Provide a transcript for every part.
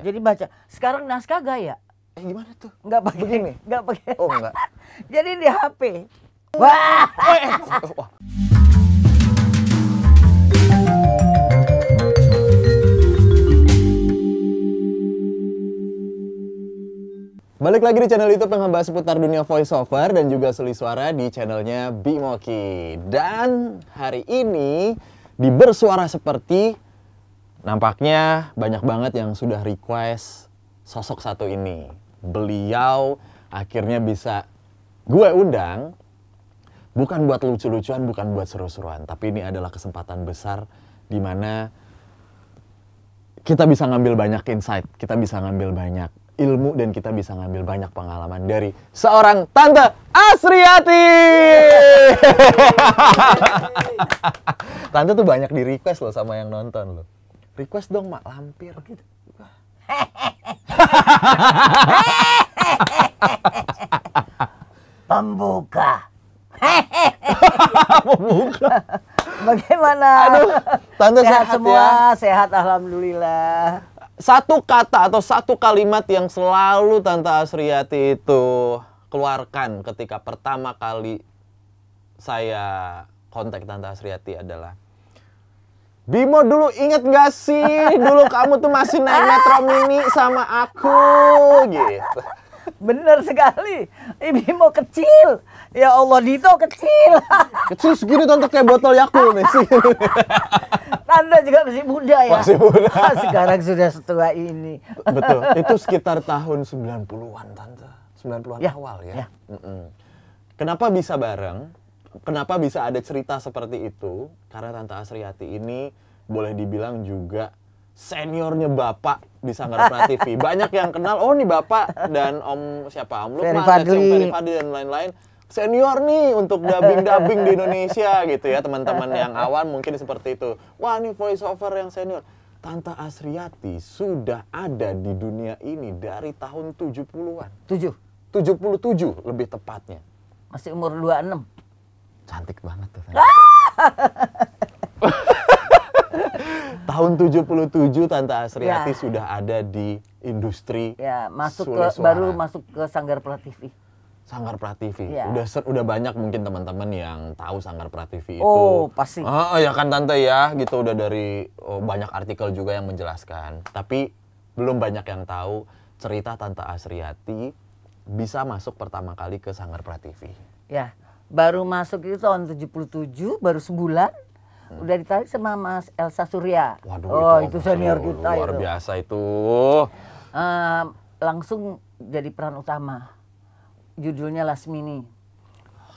ya. jadi baca sekarang naskah gaya eh, gimana tuh Enggak pakai begini Enggak pakai oh enggak jadi di HP wah eh, eh, eh, Wah. Balik lagi di channel YouTube yang membahas seputar dunia voiceover dan juga seli suara di channelnya Bimoki. Dan hari ini di Bersuara Seperti Nampaknya banyak banget yang sudah request sosok satu ini. Beliau akhirnya bisa gue undang bukan buat lucu-lucuan, bukan buat seru-seruan, tapi ini adalah kesempatan besar di mana kita bisa ngambil banyak insight, kita bisa ngambil banyak ilmu dan kita bisa ngambil banyak pengalaman dari seorang tante Asriati. tante tuh banyak di request loh sama yang nonton loh request dong mak lampir oh, gitu pembuka pembuka bagaimana aduh tante sehat, sehat ya. semua ya? sehat alhamdulillah satu kata atau satu kalimat yang selalu tante Asriati itu keluarkan ketika pertama kali saya kontak tante Asriati adalah Bimo dulu inget gak sih dulu kamu tuh masih naik metro mini sama aku gitu. Bener sekali. Bimo kecil. Ya Allah Dito kecil. Kecil segini tante kayak botol Yakult nih sih. Tanda juga masih muda ya. Masih muda. Ah, sekarang sudah setua ini. Betul. Itu sekitar tahun 90-an tante. 90-an ya. awal ya. ya. Kenapa bisa bareng? kenapa bisa ada cerita seperti itu? Karena Tante Asriati ini boleh dibilang juga seniornya bapak di Sanggar TV. Banyak yang kenal, oh ini bapak dan om siapa? Om Lukman, Ferry Fadli dan lain-lain. Senior nih untuk dubbing-dubbing di Indonesia gitu ya teman-teman yang awan mungkin seperti itu. Wah ini voice over yang senior. Tante Asriati sudah ada di dunia ini dari tahun 70-an. 7? 77 lebih tepatnya. Masih umur 26. Cantik banget tuh. Tahun 77 Tante Asriati ya. sudah ada di industri. Ya, masuk ke baru masuk ke Sanggar Prativi. Sanggar Prativi. Ya. Udah ser, udah banyak mungkin teman-teman yang tahu Sanggar Prativi itu. Oh, pasti. Ah, ya kan Tante ya, gitu udah dari oh, banyak artikel juga yang menjelaskan. Tapi belum banyak yang tahu cerita Tante Asriati bisa masuk pertama kali ke Sanggar Prativi. Ya, baru masuk itu tahun 77 baru sebulan hmm. udah ditarik sama Mas Elsa Surya. Waduh, oh itu, itu senior itu, kita luar itu. biasa itu. Uh, langsung jadi peran utama. Judulnya Lasmini.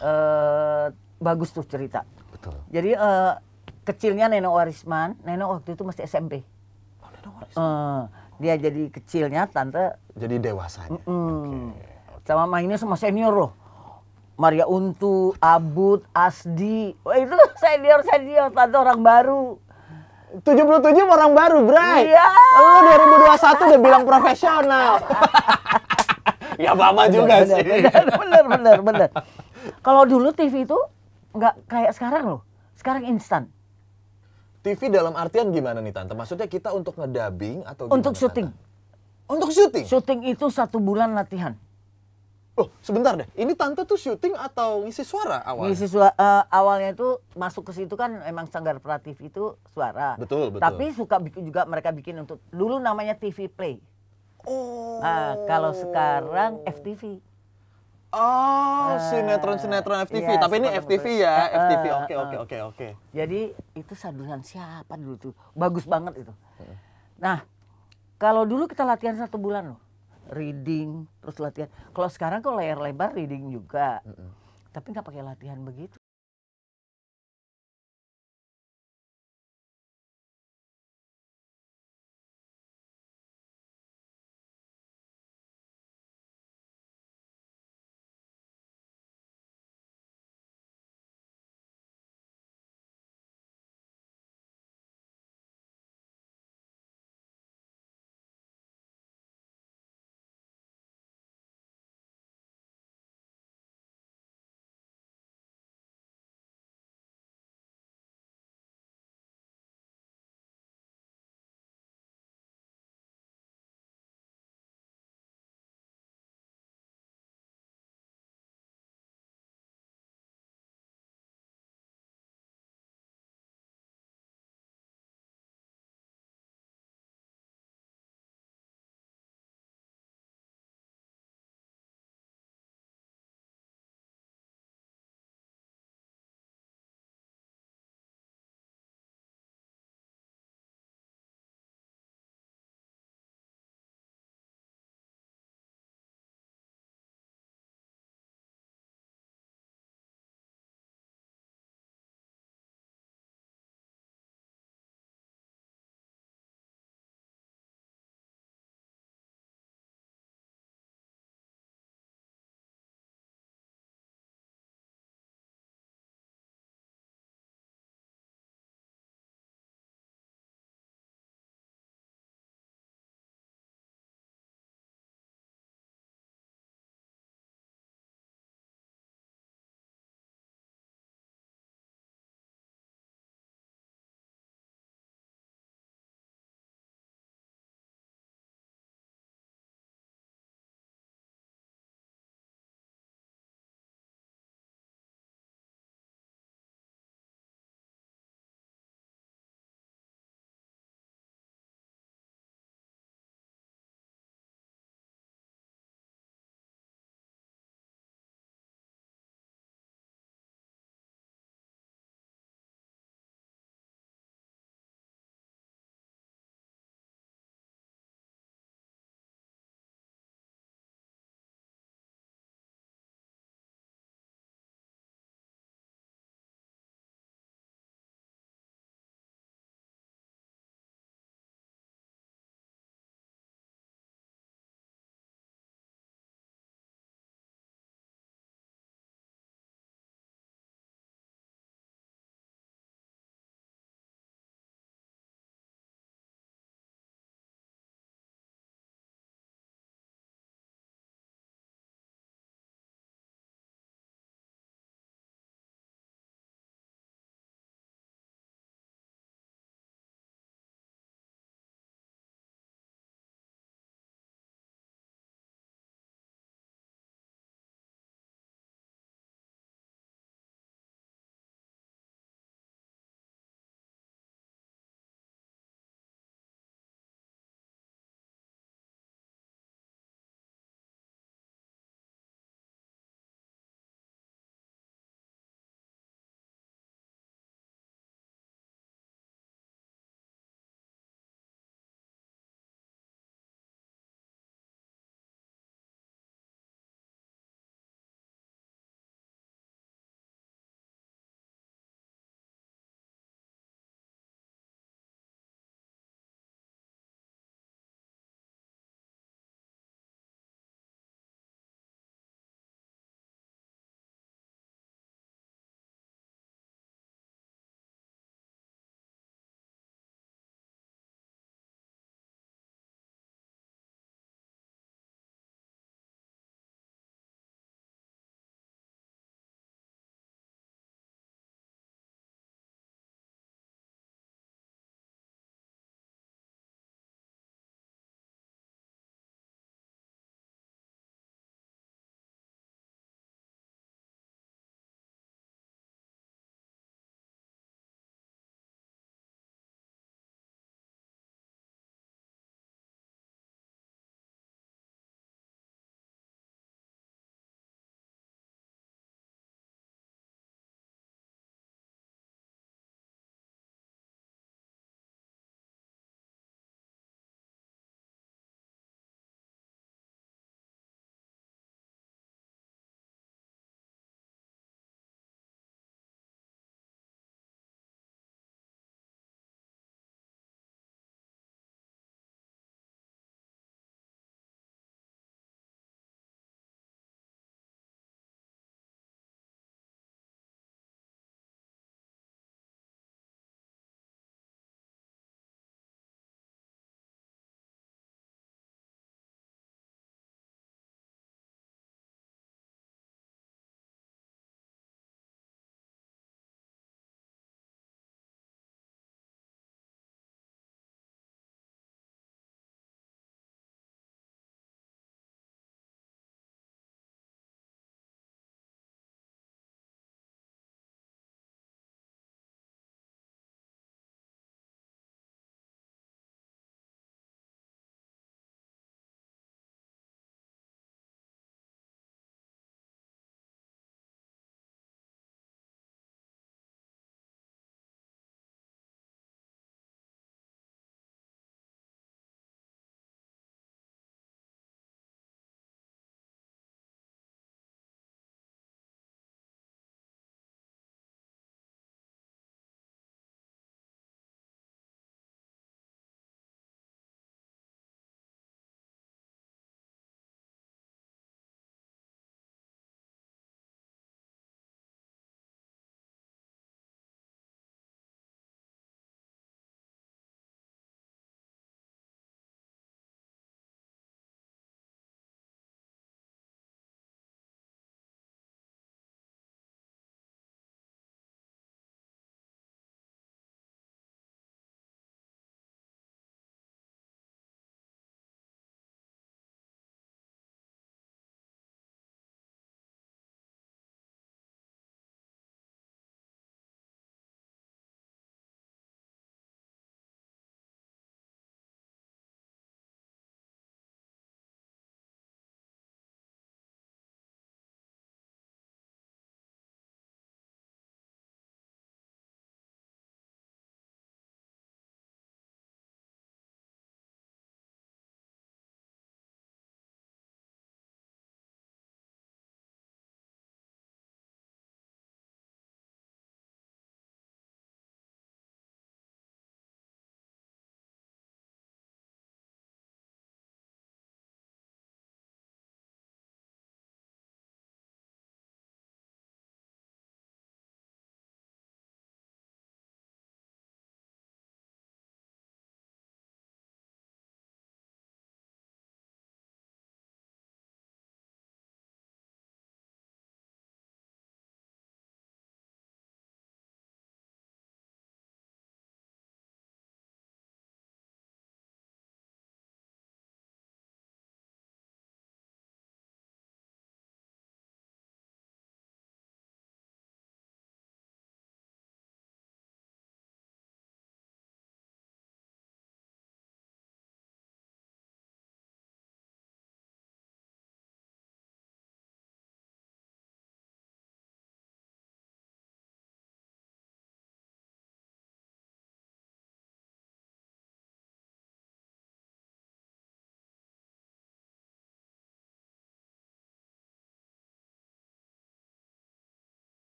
Uh, eh, bagus tuh cerita. Betul. Jadi uh, kecilnya Neno Warisman, Neno waktu itu masih SMP. Oh, Neno Warisman. Uh, dia jadi kecilnya tante jadi dewasanya. Mm -mm. Okay, okay. Sama mainnya sama senior loh. Maria Untu, Abud, Asdi. Wah itu senior-senior, tante orang baru. 77 orang baru, Bray. Iya. Lu 2021 udah bilang profesional. ya mama juga bener, sih. Bener, bener, bener, bener. Kalau dulu TV itu nggak kayak sekarang loh. Sekarang instan. TV dalam artian gimana nih Tante? Maksudnya kita untuk ngedabing atau gimana, Untuk syuting. Tante? Untuk syuting? Syuting itu satu bulan latihan. Oh, sebentar deh. Ini tante tuh syuting atau ngisi suara awalnya? Ngisi suara uh, eh, awalnya itu masuk ke situ kan emang Sanggar Pratif itu suara. Betul, betul. Tapi suka bikin juga mereka bikin untuk dulu namanya TV Play. Oh. Nah, kalau sekarang FTV. Oh, ah, sinetron-sinetron FTV. Iya, Tapi ini FTV ya, uh, ah, FTV. Ah, oke, oke, oke, oke. Jadi itu saduran siapa dulu tuh? Bagus banget itu. Nah, kalau dulu kita latihan satu bulan loh reading terus latihan kalau sekarang kok layar lebar reading juga tapi nggak pakai latihan begitu